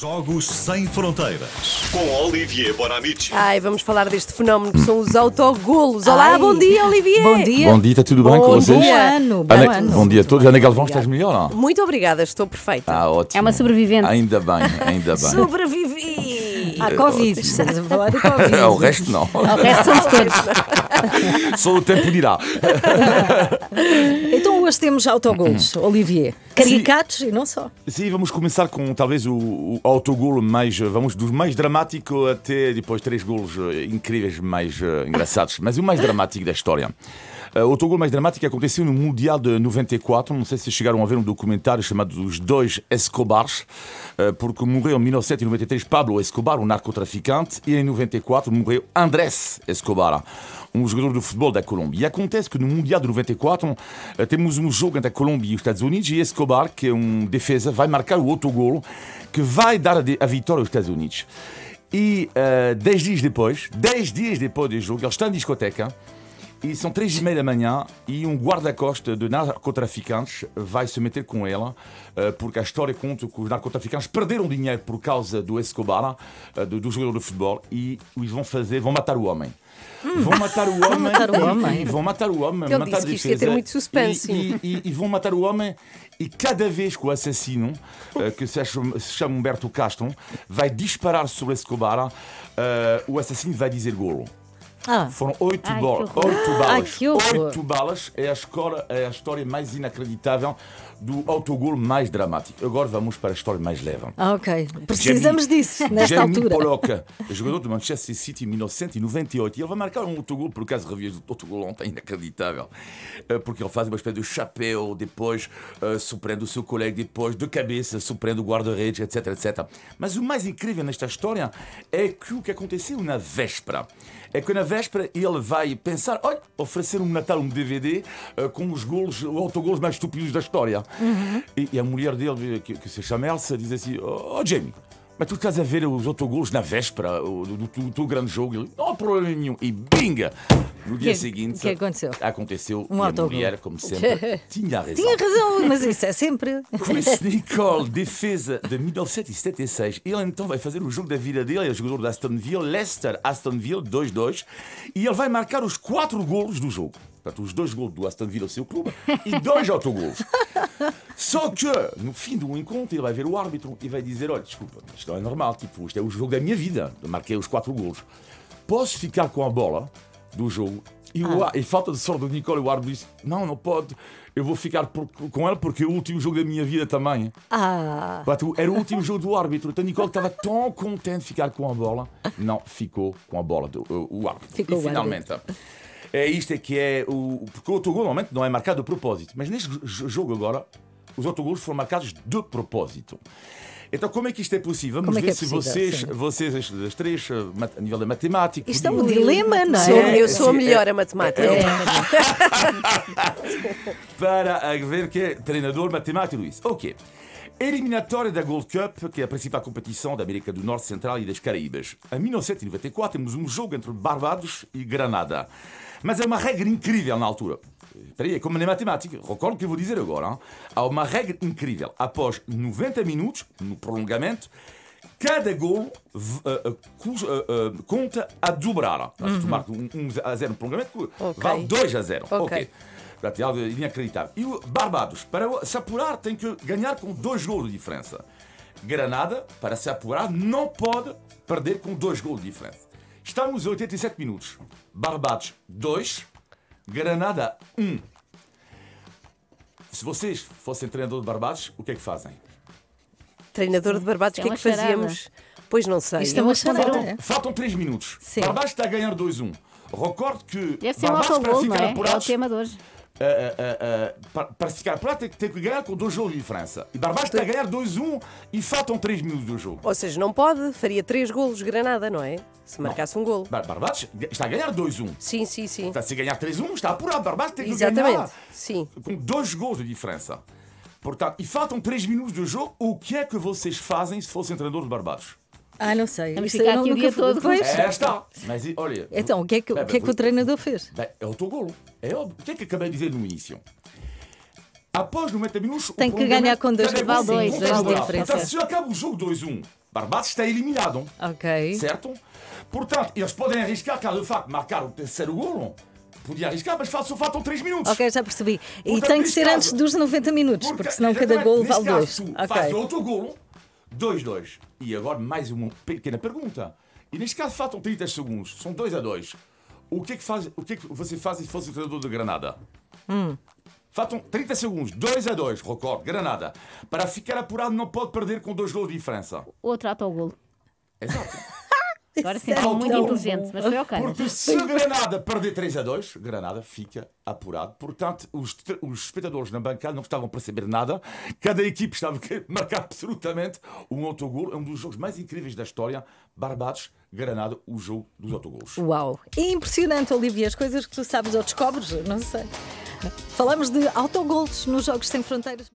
Jogos Sem Fronteiras. Com Olivier Bonamici. Ai, vamos falar deste fenómeno que são os autogolos. Olá, Ai. bom dia, Olivier. Bom dia. Bom dia, está tudo bem Bom com vocês? dia. Ano, bom ano. bom dia a todos. Ana Galvão, estás melhor não? Muito obrigada, estou perfeita. Ah, ótimo. É uma sobrevivente. Ainda bem, ainda bem. Sobreviver. Covid. É, ah, Covid, estamos a falar de Covid. É, resto não. É, o resto são todos. Só o tempo dirá. então hoje temos autogolos, Olivier. Caricatos sim. e não só. Sim, vamos começar com talvez o, o autogolo mais, vamos do mais dramático até depois três golos eh, incríveis mais uh, engraçados, mas o mais dramático da história. Uh, o autogol mais dramático aconteceu no Mundial de 94. Não sei se chegaram a ver um documentário chamado Os Dois Escobars, uh, porque morreu em 1993 Pablo Escobar, um narcotraficante, e em 94 morreu Andrés Escobar, um jogador de futebol da Colômbia. E acontece que no Mundial de 94 eh, temos um jogo entre a Colômbia e os Estados Unidos e Escobar, que é um defesa, vai marcar o autogol que vai dar a vitória aos Estados Unidos. E uh, dez dias depois, dez dias depois do jogo, ele está na discoteca e são três e meia da manhã e um guarda-costa de narcotraficantes vai se meter com ela, porque a história conta que os narcotraficantes perderam dinheiro por causa do Escobar, euh, do jogador de futebol, e eles vão fazer, vão matar o homem. Hum. Vão matar o homem, matar o homem. E, vão matar o homem. Ele matar disse que ia ter muito suspense. E, e, e, vão matar o homem. E cada vez que o assassino, eh, que se chama Humberto Castro, vai disparar sobre Escobar, eh, o assassino vai dizer golo. Ah. Foram oito Oito balas. oito balas é a, escola, é a história mais inacreditável do autogol mais dramático. Agora vamos para a história mais leve. Ah, ok. Precisamos Jamie, disso nesta Jamie altura. Poloca, jogador do Manchester City em 1998. E ele vai marcar um autogol, por acaso revi o autogol ontem, inacreditável. Eh, porque ele faz uma espécie de chapéu, depois uh, surpreende o seu colega, depois de cabeça surpreende o guarda-redes, etc, etc. Mas o mais incrível nesta história é que o que aconteceu na véspera é que na véspera ele vai pensar, olha, oferecer um Natal um DVD uh, eh, com os golos, os autogolos mais estúpidos da história. Uhum. E, e, a mulher dele, que, que se chama Elsa, diz assim: Oh, oh Jamie, mas tu estás a ver os autogolos na véspera do, teu grande jogo? Não há problema nenhum. E binga! No dia que, seguinte. O que aconteceu? Aconteceu. Um e autogol. a mulher, como sempre, tinha razão. Tinha razão, mas isso é sempre. Chris Nicole, defesa de 1976. Ele então vai fazer o jogo da vida dele. Ele é jogador da Aston Villa, Leicester, Aston Villa, 2-2. E ele vai marcar os quatro golos do jogo. Portanto, os dois golos do Aston Villa, o seu clube, e dois autogolos. Só que, no fim do encontro, ele vai ver o árbitro e vai dizer: Olha, desculpa, isto não é normal, tipo, isto é o jogo da minha vida. marquei os quatro gols. Posso ficar com a bola do jogo? E, o, ah. e falta de sorte do Nicole, o árbitro disse: Não, não pode, eu vou ficar por, com ela porque é o último jogo da minha vida também. Ah. Era o último jogo do árbitro. Então Nicole estava tão contente de ficar com a bola, não ficou com a bola do o, árbitro. Ficou e finalmente. Árbitro. É isto é que é o. Porque o autogol normalmente não é marcado de propósito, mas neste jogo agora, os gols foram marcados de propósito. Então, como é que isto é possível? Vamos é ver é possível, se vocês, vocês as, três, eh, a nível da matemática. Isto é um dilema, não é? eu sou a melhor a matemática. É, é, é. é Para ver que é treinador matemático, Luís. Ok. Eliminatória da Gold Cup, que é a principal competição da América do Norte, Central e das Caraíbas. Em 1994 temos um jogo entre Barbados e Granada. Mas é uma regra incrível na altura. Peraí, é como na matemática, recordo o que eu vou dizer agora. Hein? Há uma regra incrível. Após 90 minutos, no prolongamento, cada gol uh, uh, uh, conta a dobrar. Tá, se tu uhum. marcas um, um a 0 no prolongamento, okay. vale 2 a 0. Ok. okay. Portanto, é algo inacreditável. E o Barbados, para se apurar, tem que ganhar com dois gols de diferença. Granada, para se apurar, não pode perder com dois gols de diferença. Estamos a 87 minutos. Barbados 2, Granada 1. Um. Se vocês fossem treinador de Barbados, o que é que fazem? Treinador de Barbados, o que é, é que fazíamos? Pois não sei. Isto é uma faltam, faltam 3 minutos. Sim. Barbados está a ganhar 2-1. Um. Recordo que Deve ser Barbados um para ficar é? apurados. É o tema de hoje uh, eh, uh, eh, uh, eh, para para lá, tem, tem, que ganhar com dois jogos de diferença. E Darbás está a ganhar 2-1 um, e faltam 3 minutos do jogo. Ou seja, não pode, faria 3 golos Granada, não é? Se marcasse não. um golo. Bar Barbados está a ganhar 2-1. Um. Sim, sim, sim. Está, se ganhar 3-1, um, está apurado. Barbados tem que Exatamente. ganhar sim. com dois golos de diferença. Portanto, e faltam 3 minutos do jogo. O que é que vocês fazem se fossem treinador de Barbados? Ah, não sei. Vamos ficar aqui o dia todo. Pois. É, está. Então, mas, olha... É, então, o que é que, o, que, é que o treinador fez? Bem, é autogolo. É óbvio. O que é que acabei de dizer no início? Após 90 minutos... Tem que ganhar com dois, vale é dois, dois de diferença. Então, se acaba o jogo 2-1, Barbados está eliminado. Ok. Certo? Portanto, eles podem arriscar, car de facto, marcar o terceiro golo podia arriscar, mas faço, faltam 3 minutos. Ok, já percebi. Portanto, e tem que ser caso, antes dos 90 minutos, porque, porque senão cada golo vale 2. Okay. Faz outro golo, 2-2. E agora mais uma pequena pergunta. E neste caso faltam 30 segundos. São 2 a 2. O que é que, faz, o que, é que você faz se fosse o treinador de Granada? Hum. Faltam 30 segundos, 2 a 2, recorde, Granada. Para ficar apurado, não pode perder com dois gols de diferença. Outro autogol. Exato. Agora sim, são é muito inteligente, mas foi ok. Porque se Granada perder 3 a 2, Granada fica apurado. Portanto, os, os espectadores na bancada não estavam a perceber nada. Cada equipe estava a marcar absolutamente um autogol. É um dos jogos mais incríveis da história. Barbados, Granada, o jogo dos autogols. Uau! Impressionante, Olivia, as coisas que tu sabes ou descobres, não sei. Falamos de autogols nos Jogos Sem Fronteiras.